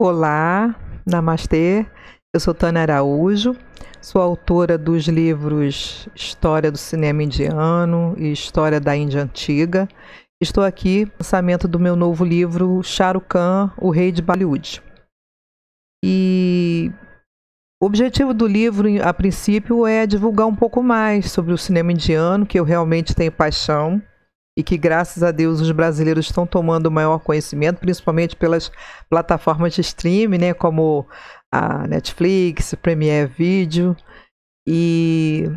Olá, Namastê. Eu sou Tânia Araújo, sou autora dos livros História do Cinema Indiano e História da Índia Antiga. Estou aqui no lançamento do meu novo livro Charu Khan, o Rei de Bollywood. E o objetivo do livro, a princípio, é divulgar um pouco mais sobre o cinema indiano, que eu realmente tenho paixão e que, graças a Deus, os brasileiros estão tomando maior conhecimento, principalmente pelas plataformas de streaming, né, como a Netflix, Premiere Video. E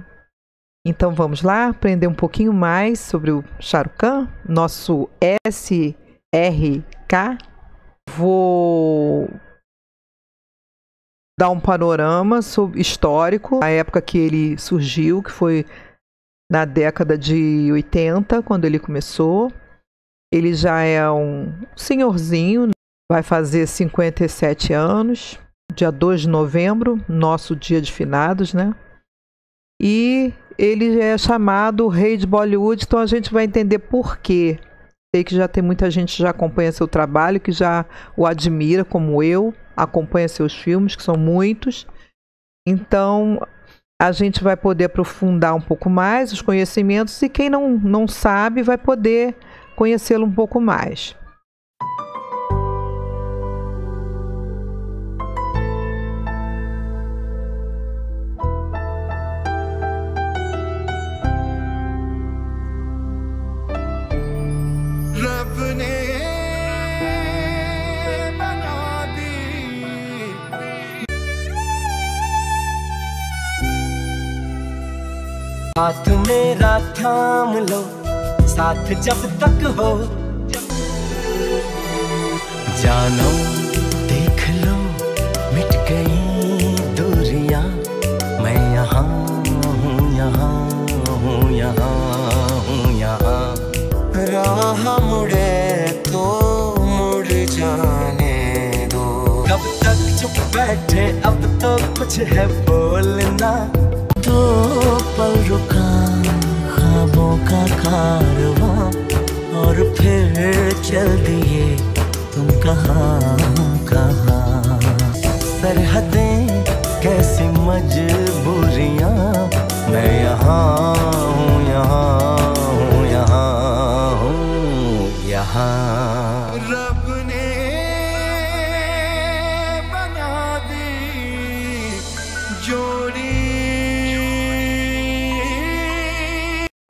então vamos lá aprender um pouquinho mais sobre o Charucan, nosso SRK. Vou dar um panorama sobre, histórico, a época que ele surgiu, que foi na década de 80, quando ele começou. Ele já é um senhorzinho, vai fazer 57 anos, dia 2 de novembro, nosso dia de finados, né? E ele é chamado Rei de Bollywood, então a gente vai entender por quê. Sei que já tem muita gente que já acompanha seu trabalho, que já o admira, como eu, acompanha seus filmes, que são muitos. Então, a gente vai poder aprofundar um pouco mais os conhecimentos e quem não, não sabe vai poder conhecê-lo um pouco mais. मेरा थाम लो साथ जब तक हो जानो देख लो मिट गई दूरिया मैं यहाँ हूँ यहाँ हूँ यहाँ हूँ यहाँ राह मुड़े तो मुड़ जाने दो कब तक चुप बैठे अब तो कुछ है बोलना पल रुका खाबों का कारवा और फिर चल दिए तुम कहाँ कहाँ सरहदें कैसी मजबूरियाँ मैं यहाँ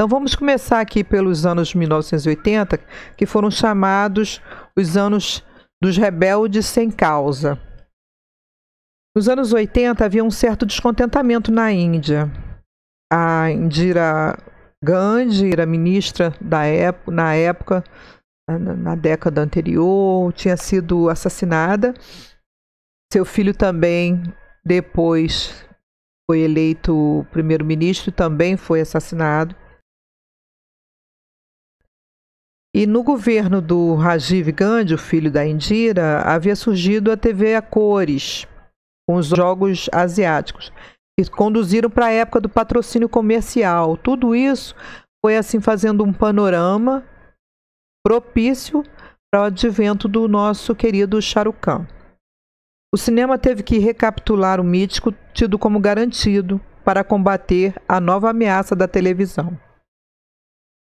Então vamos começar aqui pelos anos 1980, que foram chamados os anos dos rebeldes sem causa. Nos anos 80 havia um certo descontentamento na Índia. A Indira Gandhi era ministra da época, na época, na década anterior, tinha sido assassinada. Seu filho também depois foi eleito primeiro-ministro, também foi assassinado. E no governo do Rajiv Gandhi, o filho da Indira, havia surgido a TV a cores, com os jogos asiáticos, que conduziram para a época do patrocínio comercial. Tudo isso foi assim fazendo um panorama propício para o advento do nosso querido Shahrukh O cinema teve que recapitular o mítico tido como garantido para combater a nova ameaça da televisão.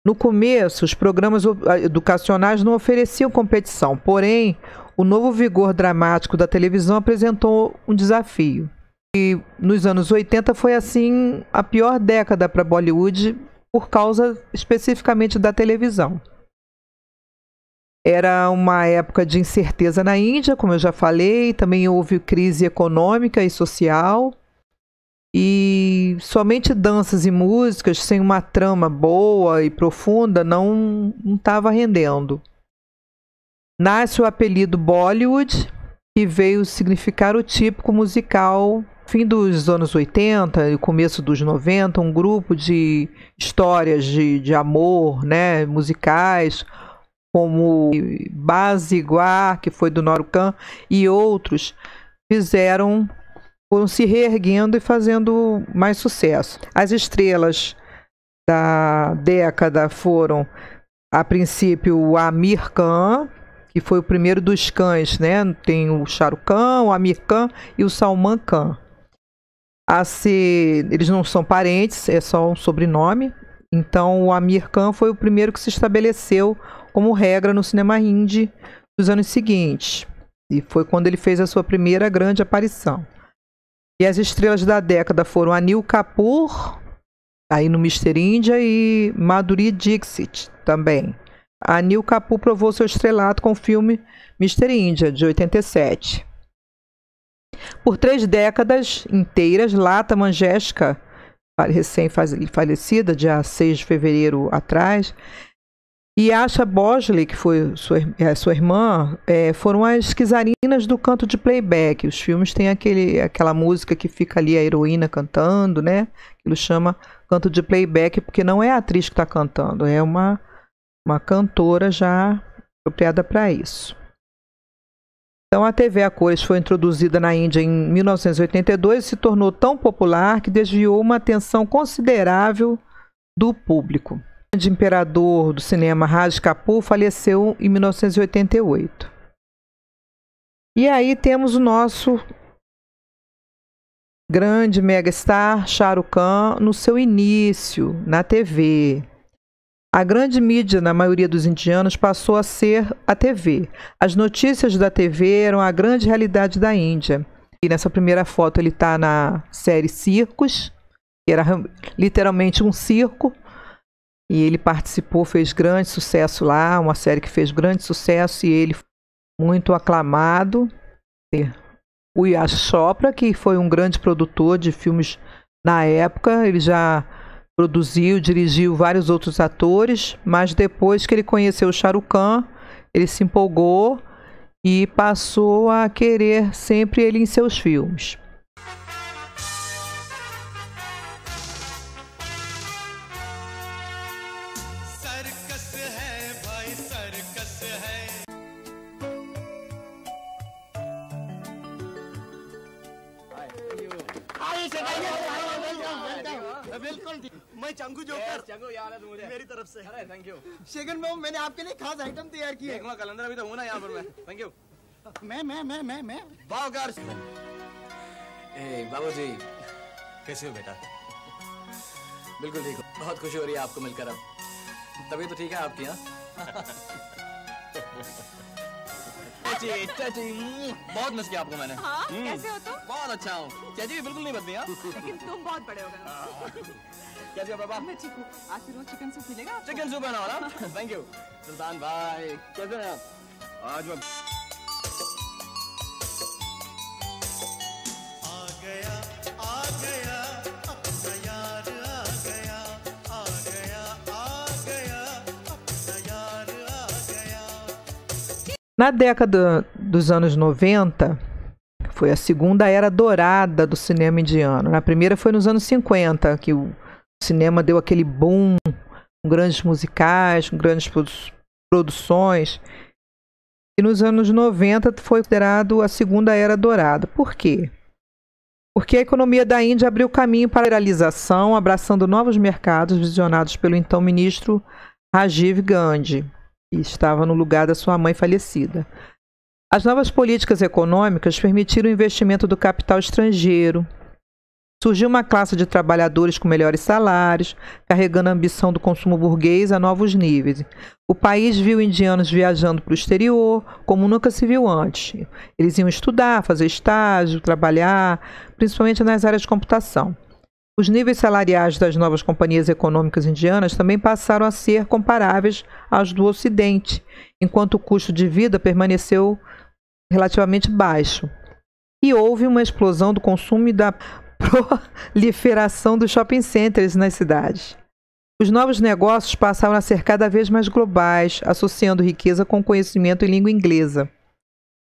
No começo, os programas educacionais não ofereciam competição, porém, o novo vigor dramático da televisão apresentou um desafio. E nos anos 80 foi assim a pior década para Bollywood por causa especificamente da televisão. Era uma época de incerteza na Índia, como eu já falei, também houve crise econômica e social. E somente danças e músicas sem uma trama boa e profunda não estava rendendo. Nasce o apelido Bollywood, que veio significar o típico musical fim dos anos 80 e começo dos 90, um grupo de histórias de, de amor, né, musicais, como Basiguar, que foi do Norucan, e outros, fizeram foram se reerguendo e fazendo mais sucesso. As estrelas da década foram, a princípio, o Amir Khan, que foi o primeiro dos cães, né? Tem o Shahrukh Khan, o Amir Khan e o Salman Khan. A ser, eles não são parentes, é só um sobrenome. Então, o Amir Khan foi o primeiro que se estabeleceu como regra no cinema hindi dos anos seguintes. E foi quando ele fez a sua primeira grande aparição. E as estrelas da década foram Anil Kapoor, aí no Mister India, e Madhuri Dixit também. Anil Kapoor provou seu estrelato com o filme Mister India, de 87. Por três décadas inteiras, Lata Manjeska, recém-falecida, dia 6 de fevereiro atrás, e Asha Bosley, que foi sua, é, sua irmã, é, foram as quizarinas do canto de playback. Os filmes têm aquele, aquela música que fica ali a heroína cantando, né? Ele chama canto de playback, porque não é a atriz que está cantando, é uma, uma cantora já apropriada para isso. Então, a TV a cores foi introduzida na Índia em 1982 e se tornou tão popular que desviou uma atenção considerável do público grande imperador do cinema Raj Kapoor faleceu em 1988. E aí temos o nosso grande megastar Shahrukh Khan no seu início na TV. A grande mídia na maioria dos indianos passou a ser a TV. As notícias da TV eram a grande realidade da Índia. E nessa primeira foto ele está na série Circos, que era literalmente um circo, e ele participou, fez grande sucesso lá, uma série que fez grande sucesso e ele foi muito aclamado. O Yashopra, que foi um grande produtor de filmes na época, ele já produziu, dirigiu vários outros atores, mas depois que ele conheceu o Shahrukh Khan, ele se empolgou e passou a querer sempre ele em seus filmes. नहीं हाँ, हाँ, हाँ, बिल्कुल मैं चंगू जोकर मेरी तरफ से अरे थैंक यू शेखन बाबू मैंने आपके लिए खास आइटम तैयार किया कलंदर अभी तो हूँ ना यहाँ पर मैं थैंक यू मैं मैं मैं मैं मैं बावकार बाबू जी कैसे हो बेटा बिल्कुल ठीक हो बहुत खुशी हो रही है आपको मिलकर अब तभी तो ठीक है आपकी यहाँ बहुत मिस किया आपको मैंने हाँ, कैसे हो तुम बहुत अच्छा हूँ चाची भी बिल्कुल नहीं बदली लेकिन तुम बहुत बड़े हो गए क्या चाहिए पापा मैं ठीक हूँ आज से रोज चिकन सूप मिलेगा चिकन सूप बनाओ ना थैंक यू सुल्तान भाई कैसे हैं आप आज मैं आ गया आ गया अपना यार आ गया आ गया आ गया अपना यार आ गया Na década dos anos 90, foi a segunda era dourada do cinema indiano. Na primeira foi nos anos 50, que o cinema deu aquele boom, com grandes musicais, com grandes produções. E nos anos 90 foi considerado a segunda era dourada. Por quê? Porque a economia da Índia abriu caminho para a liberalização, abraçando novos mercados visionados pelo então ministro Rajiv Gandhi, que estava no lugar da sua mãe falecida. As novas políticas econômicas permitiram o investimento do capital estrangeiro. Surgiu uma classe de trabalhadores com melhores salários, carregando a ambição do consumo burguês a novos níveis. O país viu indianos viajando para o exterior como nunca se viu antes. Eles iam estudar, fazer estágio, trabalhar, principalmente nas áreas de computação. Os níveis salariais das novas companhias econômicas indianas também passaram a ser comparáveis aos do Ocidente, enquanto o custo de vida permaneceu relativamente baixo. E houve uma explosão do consumo e da proliferação dos shopping centers nas cidades. Os novos negócios passaram a ser cada vez mais globais, associando riqueza com conhecimento em língua inglesa.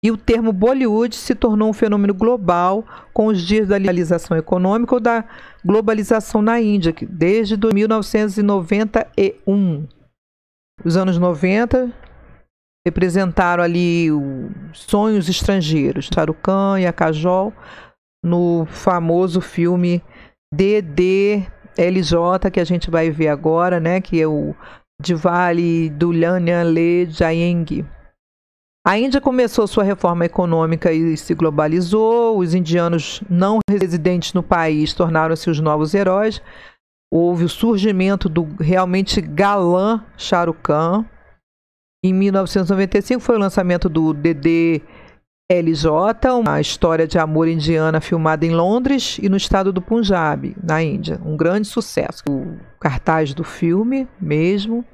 E o termo Bollywood se tornou um fenômeno global com os dias da liberalização econômica ou da globalização na Índia, desde 1991. Os anos 90 representaram ali sonhos estrangeiros, Charucan e Acajol, no famoso filme DDLJ, que a gente vai ver agora, né, que é o Diwali Dulyana Le Jayeng. A Índia começou sua reforma econômica e se globalizou, os indianos não residentes no país tornaram-se os novos heróis, houve o surgimento do realmente galã Khan, em 1995 foi o lançamento do DDLJ, uma história de amor indiana filmada em Londres e no estado do Punjab, na Índia. Um grande sucesso. O cartaz do filme mesmo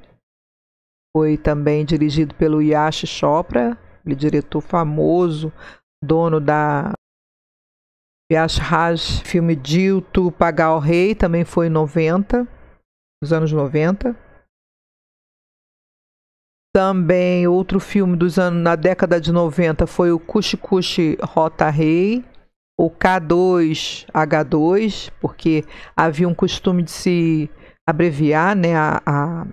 foi também dirigido pelo Yash Chopra, ele diretor famoso, dono da Yash Raj, filme Dil Pagal Rei, também foi em 90, nos anos 90. Também outro filme dos anos na década de 90 foi o Cuxi Cuxi Rota Rei, o K2H2, porque havia um costume de se abreviar né, a, a,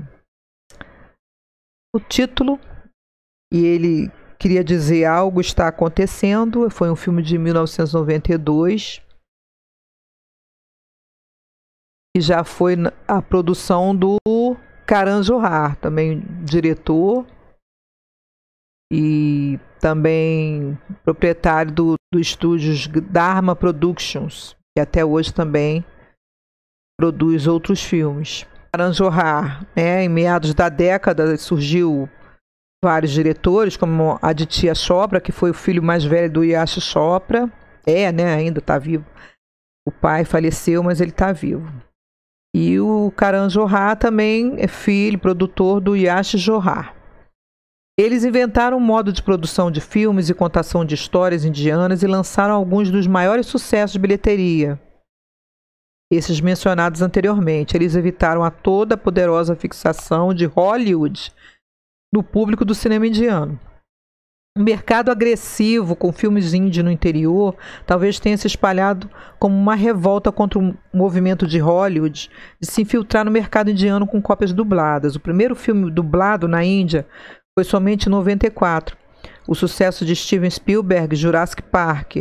o título, e ele queria dizer algo está acontecendo. Foi um filme de 1992. E já foi a produção do Karan Har, também diretor e também proprietário do, do estúdios Dharma Productions, que até hoje também produz outros filmes. Aranjohar, né, em meados da década surgiu vários diretores, como Aditya de Chopra, que foi o filho mais velho do Yashi Chopra. É, né, ainda está vivo. O pai faleceu, mas ele está vivo. E o Karan Johar também é filho, produtor do Yash Johar. Eles inventaram um modo de produção de filmes e contação de histórias indianas e lançaram alguns dos maiores sucessos de bilheteria. Esses mencionados anteriormente, eles evitaram a toda poderosa fixação de Hollywood no público do cinema indiano. Um mercado agressivo, com filmes indie no interior, talvez tenha se espalhado como uma revolta contra o movimento de Hollywood de se infiltrar no mercado indiano com cópias dubladas. O primeiro filme dublado na Índia foi somente em 94. O sucesso de Steven Spielberg, Jurassic Park.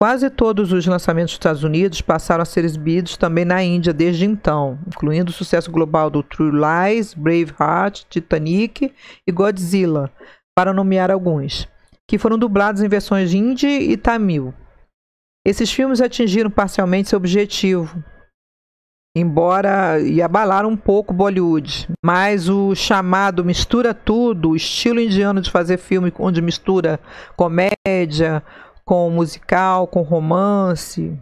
Quase todos os lançamentos dos Estados Unidos passaram a ser exibidos também na Índia desde então, incluindo o sucesso global do True Lies, Braveheart, Titanic e Godzilla para nomear alguns, que foram dublados em versões hindi e tamil. Esses filmes atingiram parcialmente seu objetivo, embora e abalaram um pouco Bollywood, mas o chamado mistura tudo, o estilo indiano de fazer filme onde mistura comédia com musical, com romance,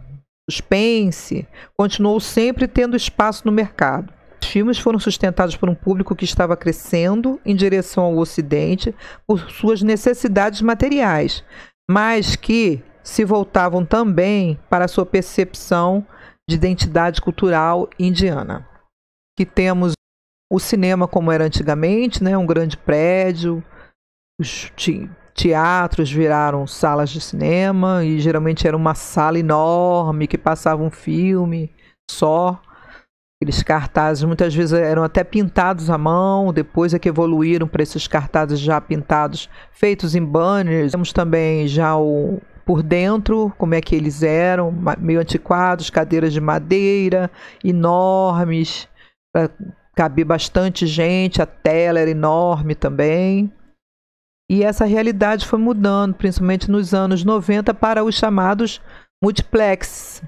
suspense, continuou sempre tendo espaço no mercado filmes foram sustentados por um público que estava crescendo em direção ao Ocidente por suas necessidades materiais, mas que se voltavam também para sua percepção de identidade cultural indiana. Que temos o cinema como era antigamente, né, um grande prédio, os teatros viraram salas de cinema e geralmente era uma sala enorme que passava um filme só Aqueles cartazes muitas vezes eram até pintados à mão, depois é que evoluíram para esses cartazes já pintados, feitos em banners. Temos também já o por dentro, como é que eles eram, meio antiquados, cadeiras de madeira enormes para caber bastante gente, a tela era enorme também. E essa realidade foi mudando, principalmente nos anos 90 para os chamados multiplex,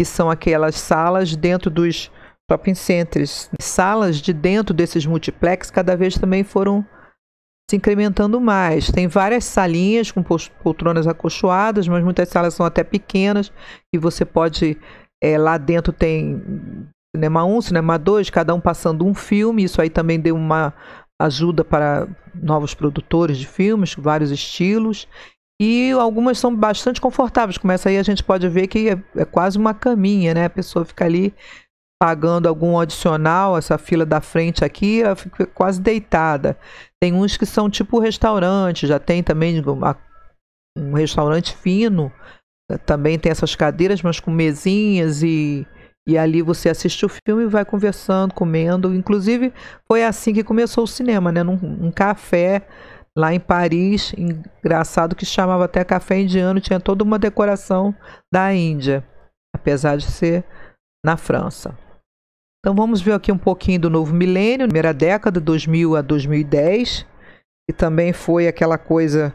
que são aquelas salas dentro dos shopping centers. Salas de dentro desses multiplex cada vez também foram se incrementando mais. Tem várias salinhas com poltronas acolchoadas, mas muitas salas são até pequenas e você pode. É, lá dentro tem cinema 1, cinema 2, cada um passando um filme. Isso aí também deu uma ajuda para novos produtores de filmes, vários estilos. E algumas são bastante confortáveis, começa aí a gente pode ver que é, é quase uma caminha, né? A pessoa fica ali pagando algum adicional, essa fila da frente aqui, ela fica quase deitada. Tem uns que são tipo restaurante, já tem também uma, um restaurante fino, também tem essas cadeiras, mas com mesinhas e, e ali você assiste o filme e vai conversando, comendo. Inclusive, foi assim que começou o cinema, né? Num, num café lá em Paris, engraçado que chamava até café indiano, tinha toda uma decoração da Índia, apesar de ser na França. Então vamos ver aqui um pouquinho do novo milênio, primeira década, 2000 a 2010, e também foi aquela coisa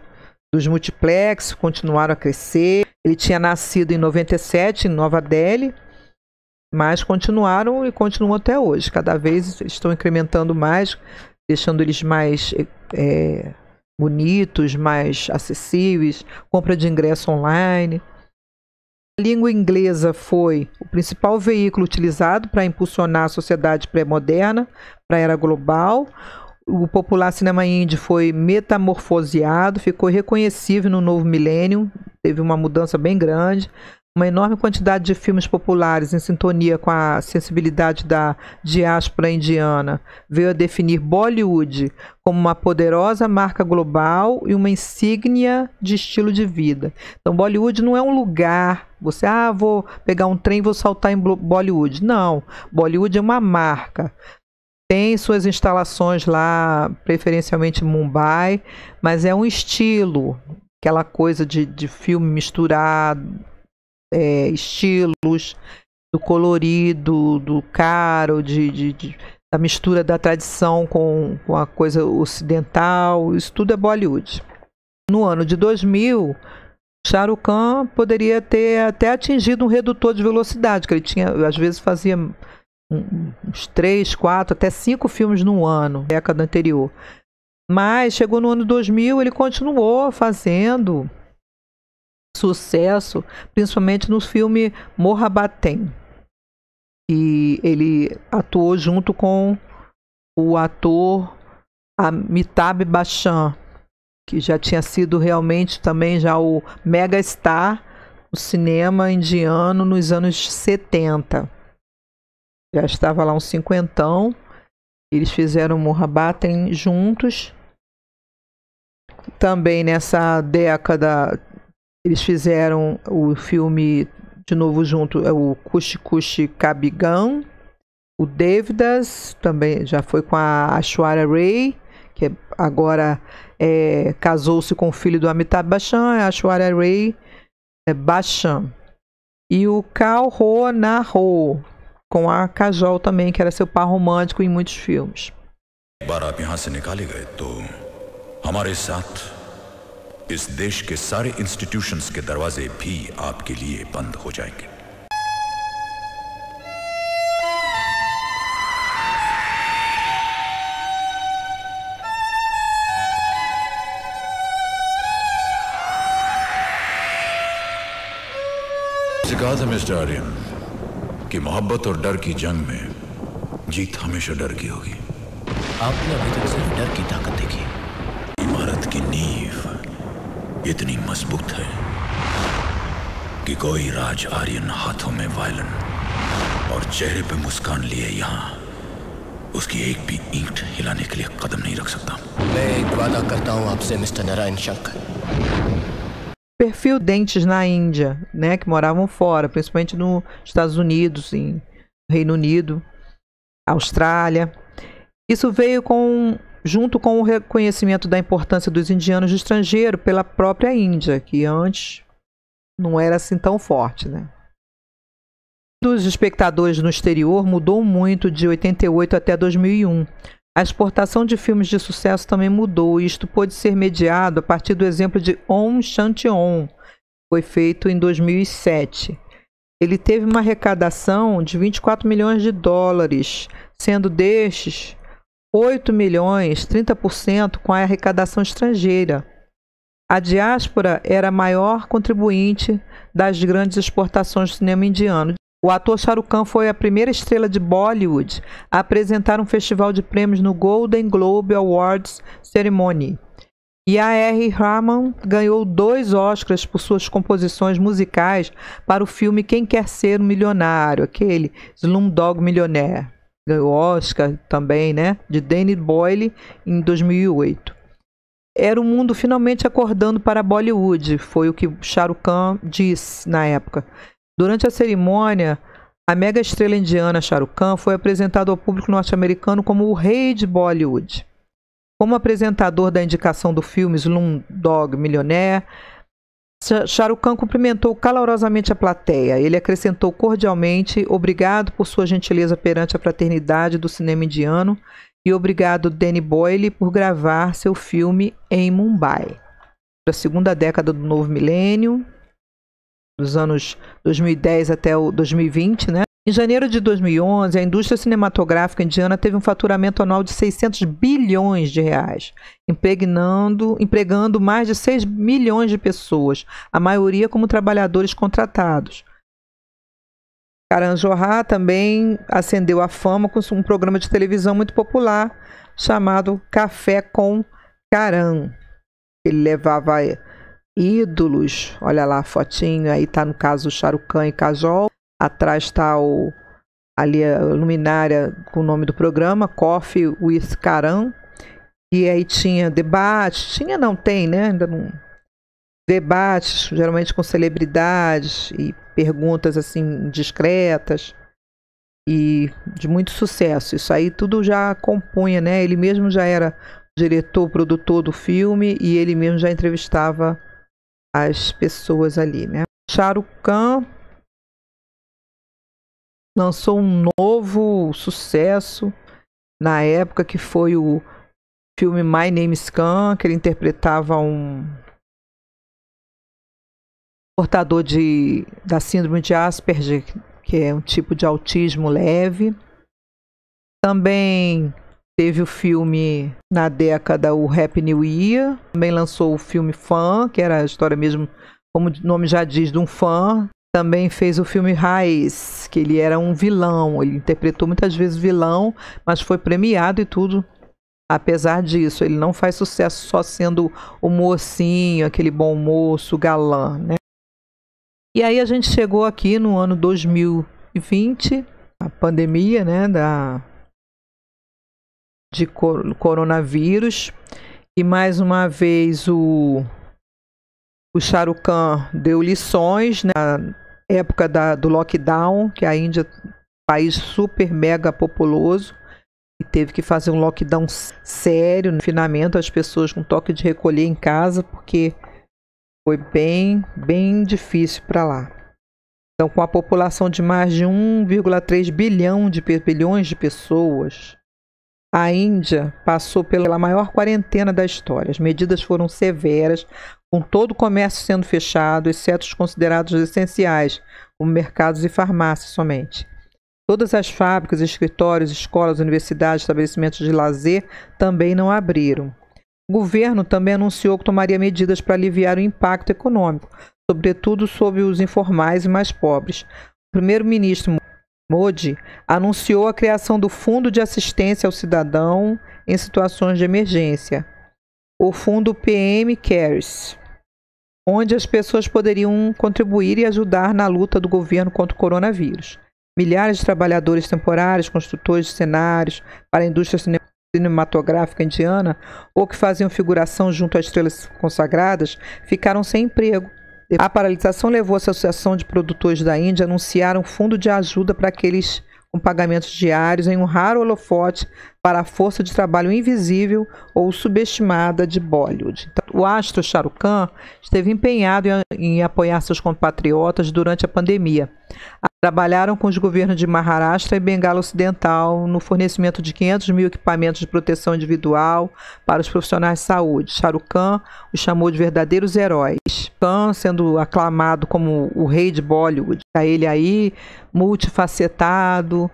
dos multiplex, continuaram a crescer. Ele tinha nascido em 97 em Nova Delhi, mas continuaram e continuam até hoje. Cada vez estão incrementando mais, deixando eles mais é, bonitos, mais acessíveis, compra de ingresso online língua inglesa foi o principal veículo utilizado para impulsionar a sociedade pré-moderna para a era global. O popular cinema indie foi metamorfoseado, ficou reconhecível no novo milênio, teve uma mudança bem grande uma enorme quantidade de filmes populares em sintonia com a sensibilidade da diáspora indiana veio a definir Bollywood como uma poderosa marca global e uma insígnia de estilo de vida. Então, Bollywood não é um lugar, você, ah, vou pegar um trem e vou saltar em Bollywood. Não, Bollywood é uma marca. Tem suas instalações lá, preferencialmente em Mumbai, mas é um estilo, aquela coisa de, de filme misturado é, estilos, do colorido, do caro, de, de, de, da mistura da tradição com, com a coisa ocidental, isso tudo é Bollywood. No ano de 2000, Shah Rukh Khan poderia ter até atingido um redutor de velocidade, que ele tinha, às vezes fazia uns três, quatro, até cinco filmes no ano, década anterior. Mas chegou no ano 2000, ele continuou fazendo sucesso, principalmente no filme Morrabatem. E ele atuou junto com o ator Amitabh Bachchan, que já tinha sido realmente também já o mega star do cinema indiano nos anos 70. Já estava lá um cinquentão. Eles fizeram Morrabatem juntos. Também nessa década eles fizeram o filme de novo junto, é o Cuxi Cuxi Cabigão, o Devidas, também já foi com a Ashwara Ray, que é, agora é, casou-se com o filho do Amitabh Bachchan, a Ashwara Ray é, Bachchan. E o Kal Ho Na Ho, com a Kajol também, que era seu par romântico em muitos filmes. बार आप यहाँ से निकाले गए इस देश के सारे इंस्टीट्यूशंस के दरवाजे भी आपके लिए बंद हो जाएंगे कहा था मिस्टर आर्यन कि मोहब्बत और डर की जंग में जीत हमेशा डर की होगी आपने अभी तक सिर्फ डर की ताकत देखी इमारत की नींव इतनी मजबूत है कि कोई राज आर्यन हाथों में वायलन और चेहरे पे मुस्कान लिए यहाँ उसकी एक भी ईंट हिलाने के लिए कदम नहीं रख सकता मैं एक वादा करता हूँ आपसे mister Narayan Shankar perfil dentes na Índia, né, que moravam fora, principalmente nos Estados Unidos, em Reino Unido, Austrália. Isso veio com junto com o reconhecimento da importância dos indianos do estrangeiro pela própria Índia, que antes não era assim tão forte, né? Dos espectadores no exterior mudou muito de 88 até 2001. A exportação de filmes de sucesso também mudou, e isto pôde ser mediado a partir do exemplo de On Shanti que foi feito em 2007. Ele teve uma arrecadação de 24 milhões de dólares, sendo destes 8 milhões, 30% com a arrecadação estrangeira. A diáspora era a maior contribuinte das grandes exportações de cinema indiano. O ator Shahrukh foi a primeira estrela de Bollywood a apresentar um festival de prêmios no Golden Globe Awards Ceremony. E a R. Rahman ganhou dois Oscars por suas composições musicais para o filme Quem Quer Ser um Milionário, aquele Slumdog Millionaire ganhou Oscar também, né? De Danny Boyle em 2008. Era o mundo finalmente acordando para Bollywood, foi o que Shahrukh Khan disse na época. Durante a cerimônia, a mega estrela indiana Shahrukh Khan foi apresentado ao público norte-americano como o rei de Bollywood. Como apresentador da indicação do filme Slumdog Millionaire, Charucan cumprimentou calorosamente a plateia. Ele acrescentou cordialmente: Obrigado por sua gentileza perante a fraternidade do cinema indiano e obrigado, Danny Boyle, por gravar seu filme em Mumbai. Da segunda década do novo milênio, dos anos 2010 até o 2020, né? Em janeiro de 2011, a indústria cinematográfica indiana teve um faturamento anual de 600 bilhões de reais, impregnando, empregando mais de 6 milhões de pessoas, a maioria como trabalhadores contratados. Karan Johar também ascendeu à fama com um programa de televisão muito popular chamado Café com Karan. Ele levava ídolos, olha lá a fotinho, aí está no caso Sharukan e Kajol, Atrás está o, ali a luminária com o nome do programa, Coffee with Caram. E aí tinha debate, tinha não, tem, né? Ainda não. Debates, geralmente com celebridades e perguntas assim discretas e de muito sucesso. Isso aí tudo já compunha, né? Ele mesmo já era diretor, produtor do filme e ele mesmo já entrevistava as pessoas ali, né? Shahrukh Khan lançou um novo sucesso na época que foi o filme My Name is Khan, que ele interpretava um portador de, da síndrome de Asperger, que é um tipo de autismo leve. Também teve o filme na década o Happy New Year, também lançou o filme Fã, que era a história mesmo, como o nome já diz, de um fã também fez o filme Raiz, que ele era um vilão. Ele interpretou muitas vezes vilão, mas foi premiado e tudo. Apesar disso, ele não faz sucesso só sendo o mocinho, aquele bom moço, galã, né? E aí a gente chegou aqui no ano 2020, a pandemia, né, da de coronavírus. E mais uma vez o o Shah Khan deu lições né, na época da, do lockdown, que a Índia país super mega populoso e teve que fazer um lockdown sério, né, confinamento as pessoas com toque de recolher em casa, porque foi bem, bem difícil para lá. Então, com a população de mais de 1,3 bilhão de bilhões de pessoas, a Índia passou pela maior quarentena da história. As medidas foram severas, com todo o comércio sendo fechado, exceto os considerados essenciais, como mercados e farmácias somente. Todas as fábricas, escritórios, escolas, universidades, estabelecimentos de lazer também não abriram. O governo também anunciou que tomaria medidas para aliviar o impacto econômico, sobretudo sobre os informais e mais pobres. O primeiro-ministro Modi anunciou a criação do Fundo de Assistência ao Cidadão em Situações de Emergência, o Fundo PM CARES onde as pessoas poderiam contribuir e ajudar na luta do governo contra o coronavírus. Milhares de trabalhadores temporários, construtores de cenários para a indústria cinematográfica indiana ou que faziam figuração junto a estrelas consagradas ficaram sem emprego. A paralisação levou a Associação de Produtores da Índia a anunciar um fundo de ajuda para aqueles com pagamentos diários em um raro holofote para a força de trabalho invisível ou subestimada de Bollywood. Então, o astro Shahrukh Khan esteve empenhado em, em, apoiar seus compatriotas durante a pandemia. Trabalharam com os governos de Maharashtra e Bengala Ocidental no fornecimento de 500 mil equipamentos de proteção individual para os profissionais de saúde. Shahrukh Khan os chamou de verdadeiros heróis. Khan sendo aclamado como o rei de Bollywood. Ele aí, multifacetado,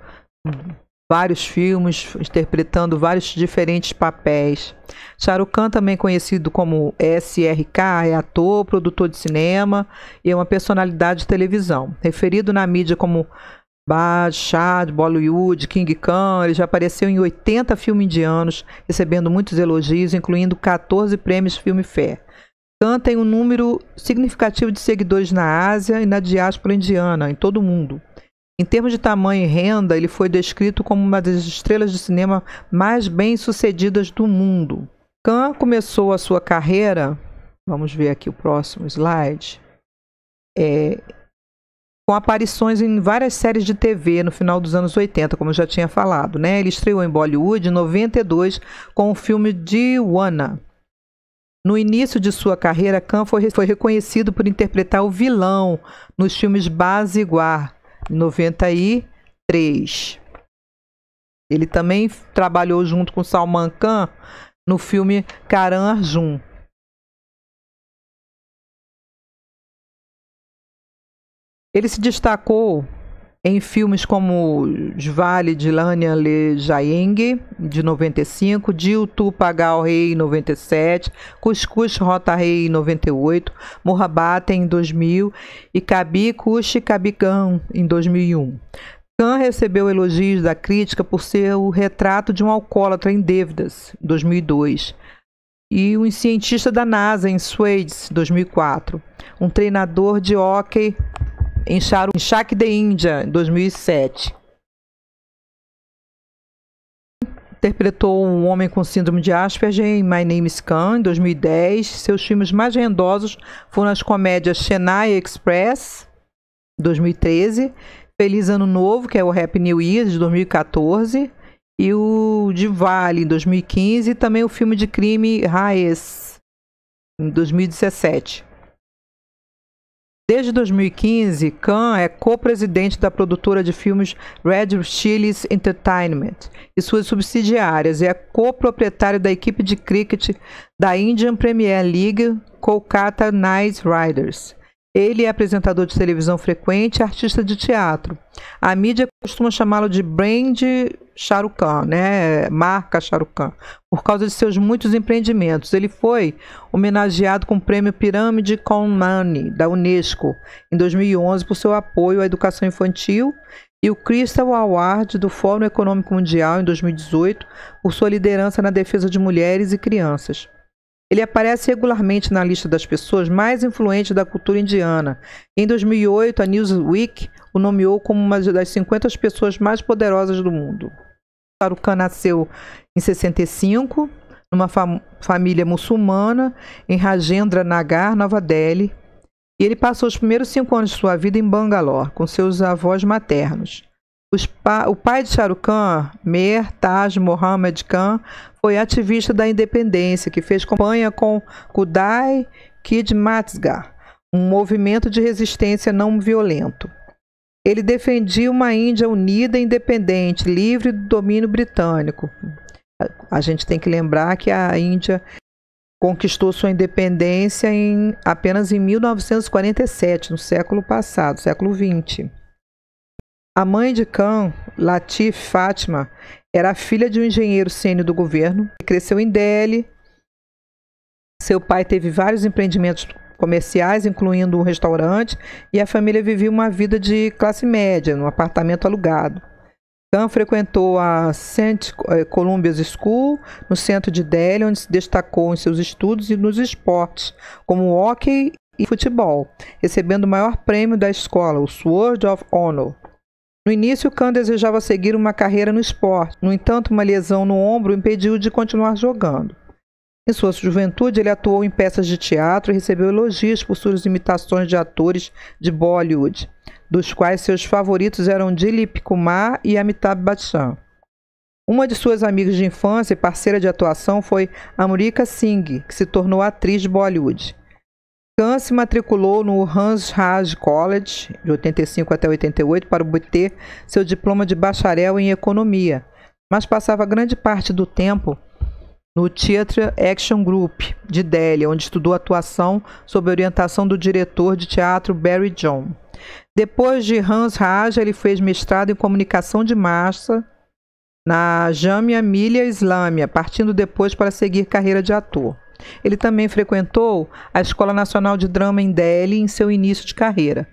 vários filmes, interpretando vários diferentes papéis. Charukan, também conhecido como SRK, é ator, produtor de cinema e é uma personalidade de televisão. Referido na mídia como Bachad, Bollywood, King Khan, ele já apareceu em 80 filmes indianos, recebendo muitos elogios, incluindo 14 prêmios Filme Fé. Khan tem um número significativo de seguidores na Ásia e na diáspora indiana, em todo o mundo. Em termos de tamanho e renda, ele foi descrito como uma das estrelas de cinema mais bem-sucedidas do mundo. Khan começou a sua carreira, vamos ver aqui o próximo slide, é, com aparições em várias séries de TV no final dos anos 80, como eu já tinha falado. Né? Ele estreou em Bollywood em 92 com o filme Diwana. No início de sua carreira, Khan foi, foi reconhecido por interpretar o vilão nos filmes Base 93. Ele também trabalhou junto com Salman Khan no filme Karan Arjun. Ele se destacou em filmes como *Vale de Lânia Le Jaing, de 95, Dil Tu Pagal Rei, em 97, Cuscuz Rota Rei, em 98, Morrabata, em 2000 e Cabi Cuxi Cabicão, em 2001. Khan recebeu elogios da crítica por ser o retrato de um alcoólatra em dívidas, 2002, e um cientista da NASA em Swades, 2004, um treinador de hóquei em o de Índia, em 2007. Interpretou um homem com síndrome de Asperger em My Name is Khan, em 2010. Seus filmes mais rendosos foram as comédias Chennai Express, 2013, Feliz Ano Novo, que é o Happy New Year, de 2014, e o De Vale, em 2015, e também o filme de crime Raies, em 2017. Desde 2015, Khan é co-presidente da produtora de filmes Red Chili's Entertainment e suas subsidiárias e é co-proprietário da equipe de cricket da Indian Premier League Kolkata Knight Riders. Ele é apresentador de televisão frequente e artista de teatro. A mídia costuma chamá-lo de brand Charucan, né? Marca Charucan, por causa de seus muitos empreendimentos. Ele foi homenageado com o prêmio Pirâmide Conmani da Unesco em 2011 por seu apoio à educação infantil e o Crystal Award do Fórum Econômico Mundial em 2018 por sua liderança na defesa de mulheres e crianças. Ele aparece regularmente na lista das pessoas mais influentes da cultura indiana. Em 2008, a Newsweek o nomeou como uma das 50 pessoas mais poderosas do mundo. Shahrukh nasceu em 65, numa fam família muçulmana, em Rajendra Nagar, Nova Delhi. E ele passou os primeiros cinco anos de sua vida em Bangalore, com seus avós maternos. Pa o pai de Shah Rukh Khan, Mer Taj Mohammed Khan, foi ativista da independência que fez campanha com Kudai Kidmatsgar, um movimento de resistência não violento. Ele defendia uma Índia unida, independente, livre do domínio britânico. A gente tem que lembrar que a Índia conquistou sua independência em, apenas em 1947, no século passado, século XX. A mãe de Khan, Latif Fatima, era filha de um engenheiro sênior do governo, cresceu em Delhi. Seu pai teve vários empreendimentos comerciais, incluindo um restaurante, e a família vivia uma vida de classe média, num apartamento alugado. Khan frequentou a St. Eh, Columbia's School, no centro de Delhi, onde se destacou em seus estudos e nos esportes, como hockey e futebol, recebendo o maior prêmio da escola, o Sword of Honor, no início, Khan desejava seguir uma carreira no esporte, no entanto, uma lesão no ombro impediu de continuar jogando. Em sua juventude, ele atuou em peças de teatro e recebeu elogios por suas imitações de atores de Bollywood, dos quais seus favoritos eram Dilip Kumar e Amitabh Bachchan. Uma de suas amigas de infância e parceira de atuação foi Amrika Singh, que se tornou atriz de Bollywood. Khan se matriculou no Hans Raj College, de 85 até 88, para obter seu diploma de bacharel em economia, mas passava grande parte do tempo no Theatre Action Group de Delhi, onde estudou atuação sob orientação do diretor de teatro Barry John. Depois de Hans Raj, ele fez mestrado em comunicação de massa na Jamia Millia Islâmia, partindo depois para seguir carreira de ator. Ele também frequentou a Escola Nacional de Drama em Delhi em seu início de carreira.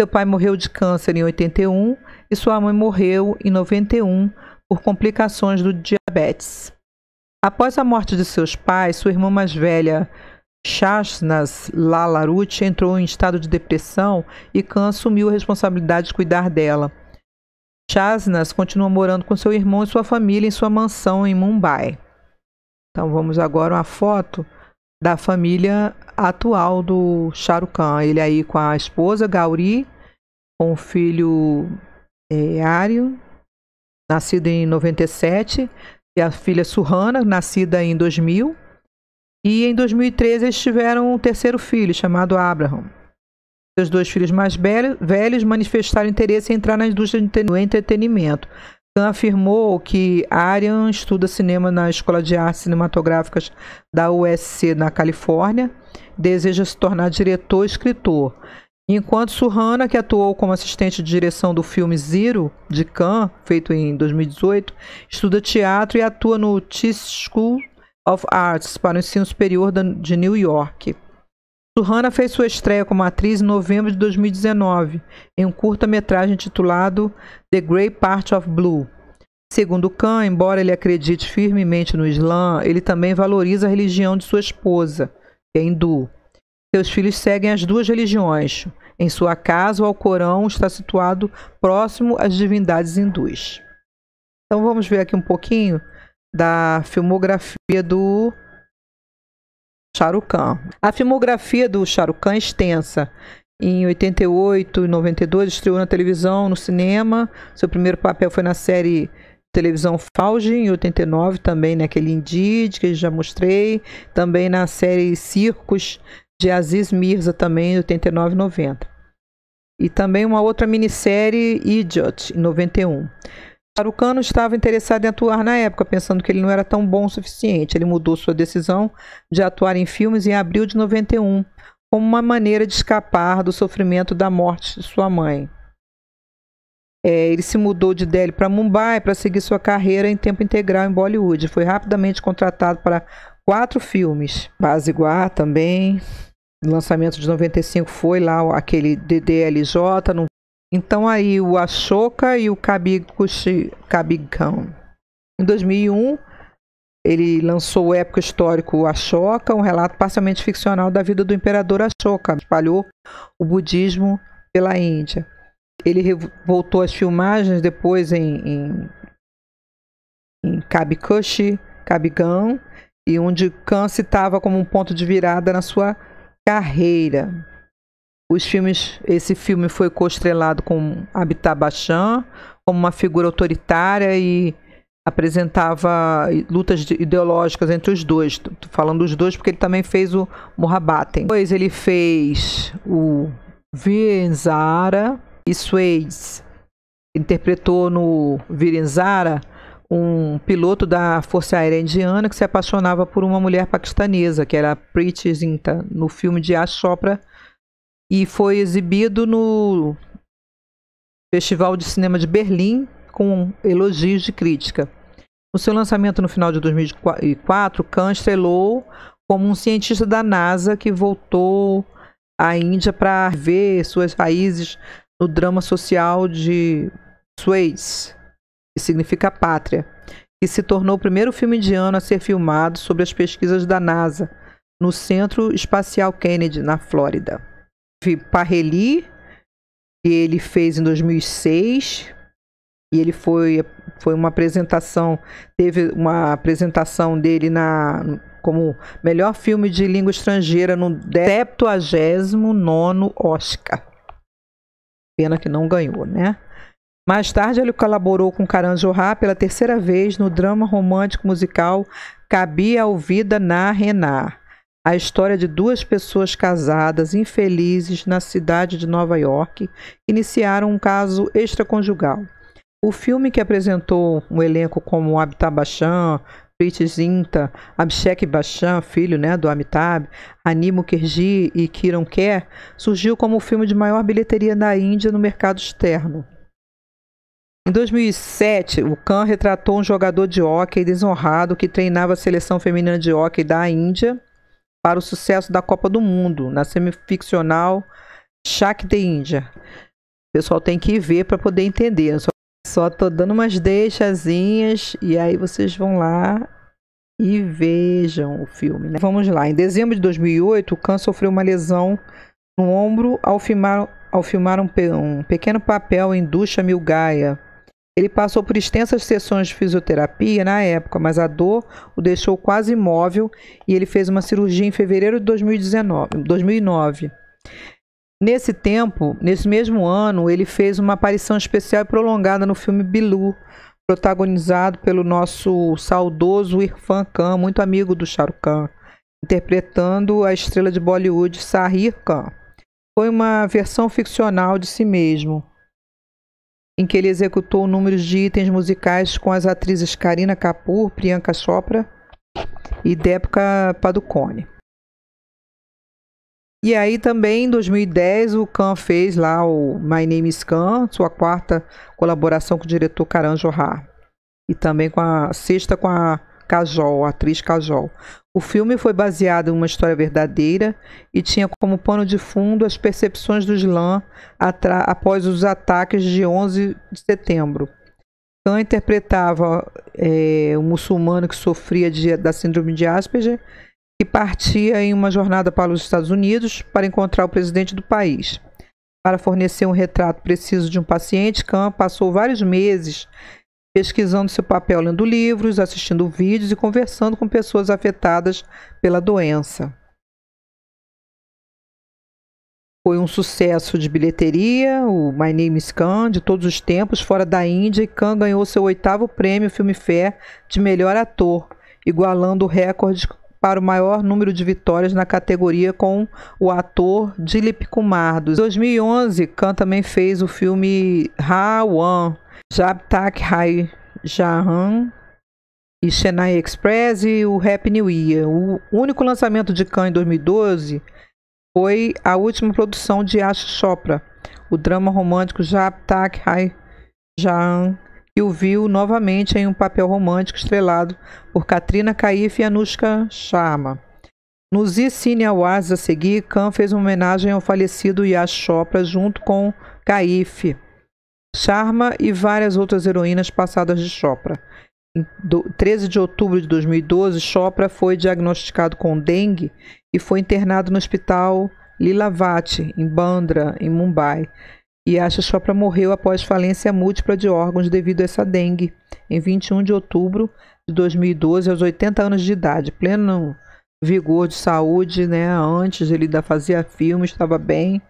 Seu pai morreu de câncer em 81 e sua mãe morreu em 91 por complicações do diabetes. Após a morte de seus pais, sua irmã mais velha, Shashnas Lalaruti, entrou em estado de depressão e Khan assumiu a responsabilidade de cuidar dela. Shashnas continua morando com seu irmão e sua família em sua mansão em Mumbai. Então vamos agora uma foto da família atual do Shahrukh Khan. Ele aí com a esposa Gauri, com o filho é, nascido em 97, e a filha Suhana, nascida em 2000. E em 2013 eles tiveram um terceiro filho, chamado Abraham. Seus dois filhos mais velhos manifestaram interesse em entrar na indústria do entretenimento. Khan afirmou que Arian estuda cinema na Escola de Artes Cinematográficas da USC, na Califórnia. Deseja se tornar diretor e escritor. Enquanto Suhana, que atuou como assistente de direção do filme Zero, de Khan, feito em 2018, estuda teatro e atua no Tisch School of Arts para o ensino superior de New York. Suhana fez sua estreia como atriz em novembro de 2019, em um curta-metragem intitulado The Grey Part of Blue. Segundo Khan, embora ele acredite firmemente no Islã, ele também valoriza a religião de sua esposa, que é hindu. Seus filhos seguem as duas religiões. Em sua casa, o Alcorão está situado próximo às divindades hindus. Então vamos ver aqui um pouquinho da filmografia do Charucan. A filmografia do Charucan é extensa. Em 88 e 92 estreou na televisão, no cinema. Seu primeiro papel foi na série televisão Fauge, em 89 também naquele né, Indeed que já mostrei, também na série Circos de Aziz Mirza também em 89 e 90. E também uma outra minissérie Idiot em 91. Tarucano estava interessado em atuar na época, pensando que ele não era tão bom o suficiente. Ele mudou sua decisão de atuar em filmes em abril de 91, como uma maneira de escapar do sofrimento da morte de sua mãe. É, ele se mudou de Delhi para Mumbai para seguir sua carreira em tempo integral em Bollywood. Foi rapidamente contratado para quatro filmes. Basiguar também. lançamento de 95 foi lá aquele DDLJ, então aí o Ashoka e o Kabiguchi, Kabigão. Em 2001, ele lançou o épico histórico Ashoka, um relato parcialmente ficcional da vida do imperador Ashoka, que espalhou o budismo pela Índia. Ele voltou às filmagens depois em, em, em Kabikushi, Kabigão, e onde Khan citava como um ponto de virada na sua carreira. Os filmes, esse filme foi coestrelado com Habitat Bachan, como uma figura autoritária e apresentava lutas ideológicas entre os dois. Tô falando dos dois porque ele também fez o Mohabaten. Depois ele fez o Virenzara e Swades. Interpretou no Virenzara um piloto da Força Aérea Indiana que se apaixonava por uma mulher paquistanesa, que era Preeti Zinta, no filme de A e foi exibido no Festival de Cinema de Berlim com elogios de crítica. No seu lançamento no final de 2004, Khan estrelou como um cientista da NASA que voltou à Índia para ver suas raízes no drama social de Swades, que significa pátria, e se tornou o primeiro filme indiano a ser filmado sobre as pesquisas da NASA no Centro Espacial Kennedy, na Flórida. Parreli, que ele fez em 2006, e ele foi foi uma apresentação, teve uma apresentação dele na como melhor filme de língua estrangeira no 79 Oscar. Pena que não ganhou, né? Mais tarde, ele colaborou com Karan Johar pela terceira vez no drama romântico musical Cabia ao Vida na Renar a história de duas pessoas casadas infelizes na cidade de Nova York iniciaram um caso extraconjugal. O filme que apresentou um elenco como Amitabh Bachchan, Preeti Zinta, Abhishek Bachchan, filho né, do Amitabh, Anil Mukherjee e Kiran Kher, surgiu como o filme de maior bilheteria na Índia no mercado externo. Em 2007, o Khan retratou um jogador de hóquei desonrado que treinava a seleção feminina de hóquei da Índia para o sucesso da Copa do Mundo na semificcional Shakti India. Índia. O pessoal tem que ver para poder entender. Eu né? só, estou tô dando umas deixazinhas e aí vocês vão lá e vejam o filme. Né? Vamos lá. Em dezembro de 2008, o Khan sofreu uma lesão no ombro ao filmar, ao filmar um, um pequeno papel em Ducha Milgaia, ele passou por extensas sessões de fisioterapia na época, mas a dor o deixou quase imóvel e ele fez uma cirurgia em fevereiro de 2019, 2009. Nesse tempo, nesse mesmo ano, ele fez uma aparição especial e prolongada no filme Bilu, protagonizado pelo nosso saudoso Irfan Khan, muito amigo do Shah Khan, interpretando a estrela de Bollywood Sahir Khan. Foi uma versão ficcional de si mesmo em que ele executou números de itens musicais com as atrizes Karina Kapoor, Priyanka Chopra e Deepika Padukone. E aí também em 2010 o Khan fez lá o My Name is Khan, sua quarta colaboração com o diretor Karan Johar. E também com a sexta com a Cajol, a atriz Cajol. O filme foi baseado em uma história verdadeira e tinha como pano de fundo as percepções do Islã após os ataques de 11 de setembro. Khan interpretava é, um muçulmano que sofria de, da síndrome de Asperger e partia em uma jornada para os Estados Unidos para encontrar o presidente do país. Para fornecer um retrato preciso de um paciente, Khan passou vários meses pesquisando seu papel lendo livros, assistindo vídeos e conversando com pessoas afetadas pela doença. Foi um sucesso de bilheteria, o My Name is Khan, de todos os tempos, fora da Índia, e Khan ganhou seu oitavo prêmio Filme Fair de melhor ator, igualando o recorde para o maior número de vitórias na categoria com o ator Dilip Kumar. Em 2011, Khan também fez o filme Ha Jabtak Hai Jahan e Chennai Express e o Happy New Year. O único lançamento de Khan em 2012 foi a última produção de Ash Chopra, o drama romântico Jabtak Hai Jahan, que o viu novamente em um papel romântico estrelado por Katrina Kaif e Anushka Sharma. No Z Cine Awards a seguir, Khan fez uma homenagem ao falecido Yash Chopra junto com Kaif. Sharma e várias outras heroínas passadas de Chopra. Em 13 de outubro de 2012, Chopra foi diagnosticado com dengue e foi internado no hospital Lilavati, em Bandra, em Mumbai. E Asha Chopra morreu após falência múltipla de órgãos devido a essa dengue, em 21 de outubro de 2012, aos 80 anos de idade, pleno vigor de saúde, né? Antes ele ainda fazia filme, estava bem,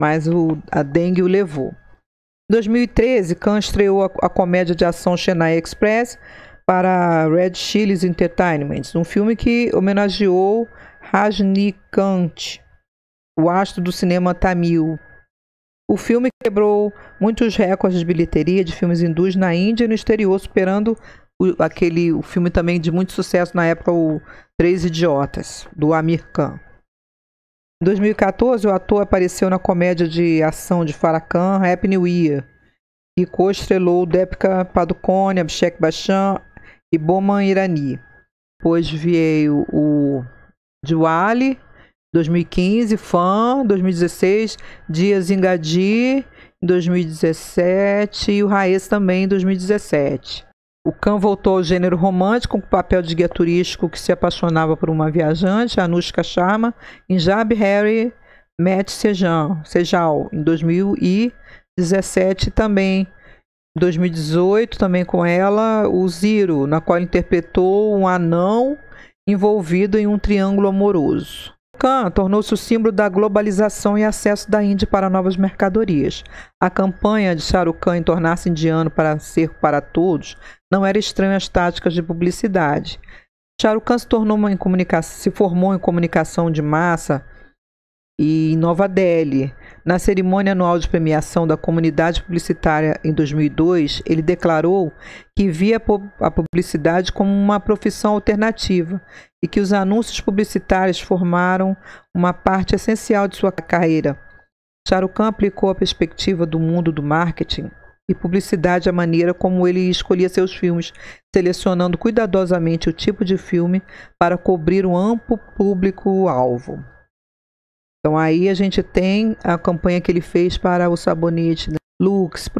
mas o, a dengue o levou. Em 2013, Khan estreou a, a comédia de ação Chennai Express para Red Chili's Entertainment, um filme que homenageou Rajnikant, o astro do cinema tamil. O filme quebrou muitos recordes de bilheteria de filmes hindus na Índia e no exterior, superando o, aquele o filme também de muito sucesso na época, o Três Idiotas, do Amir Khan. Em 2014, o ator apareceu na comédia de ação de Farah Khan, Happy New Year, e co-estrelou Depka Padukone, Abhishek Bachchan e Boman Irani. Depois veio o Diwali, 2015, Fã, 2016, Dias Engadi, 2017 e o Raiz também 2017. O Cão voltou ao gênero romântico com o papel de guia turístico que se apaixonava por uma viajante, Anushka Sharma, em Jab Harry Met Sejal, Sejal em 2017 também. 2018 também com ela, o Ziro, na qual interpretou um anão envolvido em um triângulo amoroso. Khan tornou-se o símbolo da globalização e acesso da Índia para novas mercadorias. A campanha de Shahrukh Khan em tornar-se indiano para ser para todos não era estranha às táticas de publicidade. Shahrukh Khan se, tornou uma se formou em comunicação de massa e em Nova Delhi. Na cerimônia anual de premiação da comunidade publicitária em 2002, ele declarou que via a publicidade como uma profissão alternativa e que os anúncios publicitários formaram uma parte essencial de sua carreira. Shahrukh aplicou a perspectiva do mundo do marketing e publicidade à maneira como ele escolhia seus filmes, selecionando cuidadosamente o tipo de filme para cobrir um amplo público-alvo. Então aí a gente tem a campanha que ele fez para o sabonete né? Lux,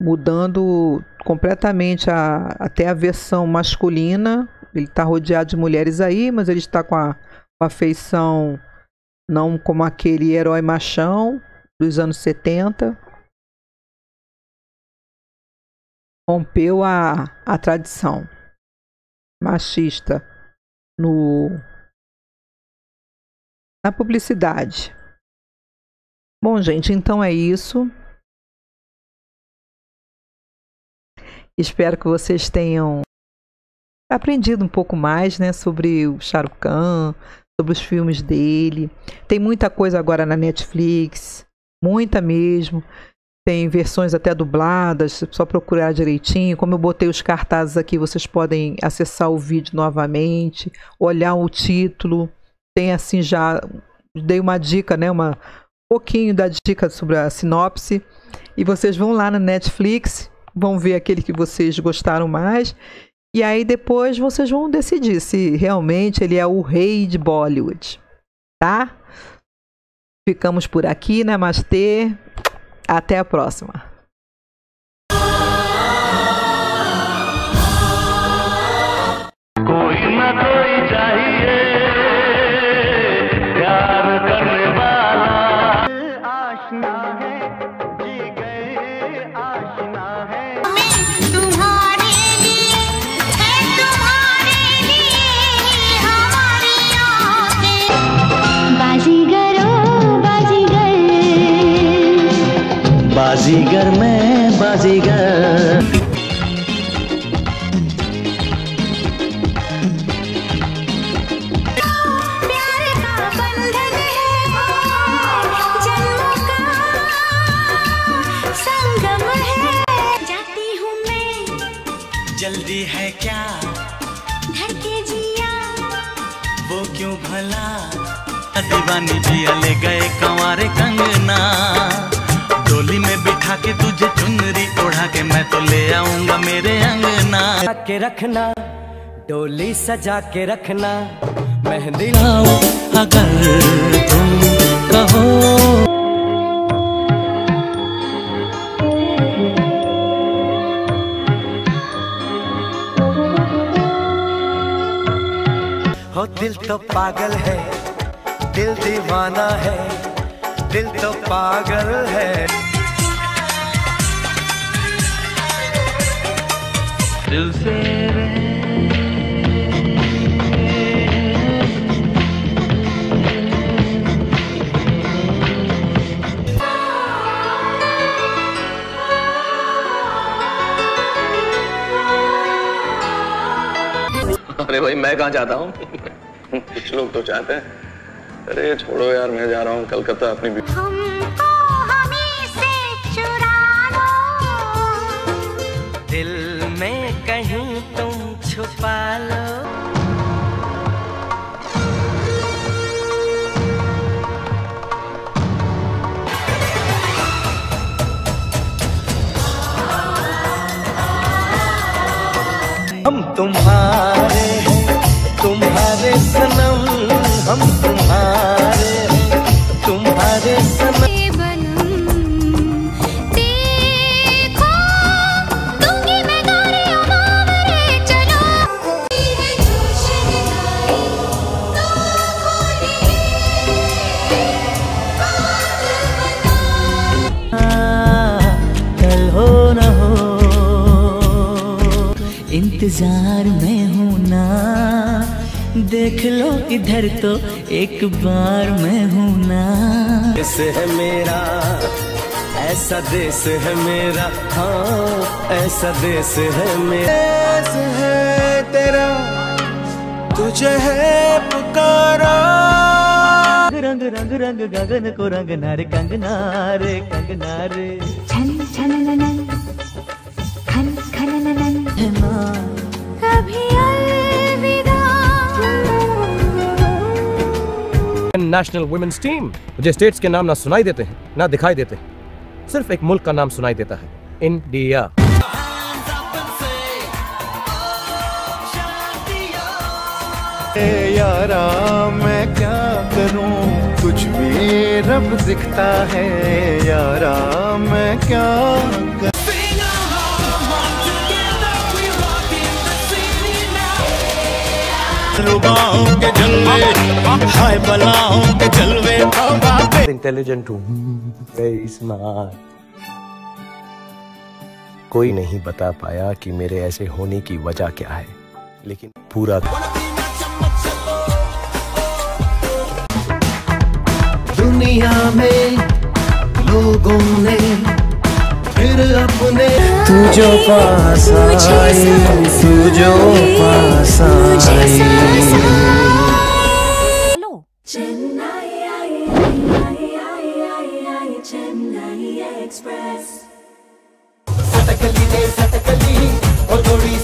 mudando completamente a, até a versão masculina. Ele está rodeado de mulheres aí, mas ele está com a, com a feição não como aquele herói machão dos anos 70. Rompeu a, a tradição machista no na publicidade. Bom, gente, então é isso. Espero que vocês tenham aprendido um pouco mais, né, sobre o Shah Khan, sobre os filmes dele. Tem muita coisa agora na Netflix, muita mesmo. Tem versões até dubladas, só procurar direitinho. Como eu botei os cartazes aqui, vocês podem acessar o vídeo novamente, olhar o título tem assim já dei uma dica, né, uma um pouquinho da dica sobre a sinopse e vocês vão lá na Netflix, vão ver aquele que vocês gostaram mais e aí depois vocês vão decidir se realmente ele é o rei de Bollywood, tá? Ficamos por aqui, né namastê. Até a próxima. Baazigar मैं बाजीगर जल्दी है क्या धड़के जिया वो क्यों भला दीवानी जिया ले गए कंवारे कंगना के तुझे चुनरी ओढ़ा के मैं तो ले आऊंगा मेरे अंगना के रखना डोली सजा के रखना मेहंदी लाओ अगर तुम कहो हो दिल तो पागल है दिल दीवाना है दिल तो पागल है दिल से रहे अरे भाई मैं कहाँ चाहता हूँ कुछ लोग तो चाहते हैं अरे छोड़ो यार मैं जा रहा हूँ कलकत्ता अपनी पालो हम तुम्हारा इंतजार में हूँ ना देख लो इधर तो एक बार मैं हूँ ना देश है मेरा ऐसा देश है मेरा हाँ ऐसा देश है मेरा देश है तेरा तुझे है पुकारा रंग रंग रंग गगन को रंग नारे कंगना रे कंगना रे छन छन नन खन खन नन है माँ नेशनल वुमेन्स टीम मुझे स्टेट्स के नाम ना सुनाई देते हैं ना दिखाई देते हैं सिर्फ एक मुल्क का नाम सुनाई देता है इंडिया यारा मैं क्या करूं कुछ भी रब दिखता है यारा मैं क्या कर... इंटेलिजेंट हूँ कोई नहीं बता पाया कि मेरे ऐसे होने की वजह क्या है लेकिन पूरा दुनिया में लोगों ने फिर अपने तू जो पास आई तू जो पास आई एक्सप्रेस सतकली ने सतकली और थोड़ी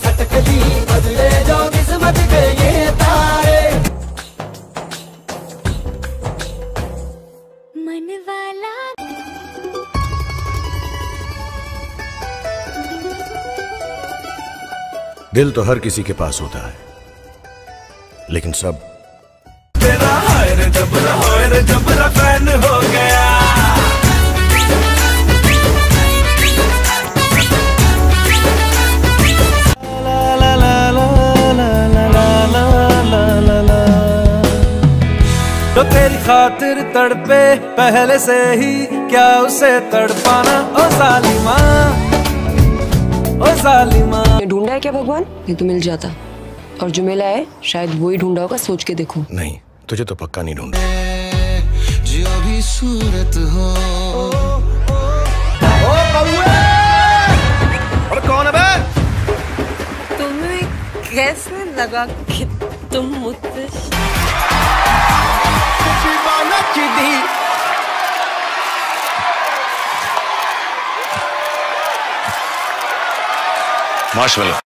दिल तो हर किसी के पास होता है लेकिन सब तो तेरी खातिर तड़पे पहले से ही क्या उसे तड़पाना ओ सालिमा ओ सालिमा ढूंढा है क्या भगवान नहीं तो मिल जाता और जो मिला है शायद वो ही ढूंढा होगा सोच के देखो नहीं तुझे तो पक्का नहीं ढूंढा जो भी सूरत हो ओ, ओ, ओ, और कौन है तुम्हें कैसे लगा कि तुम मुझसे Marshmallow.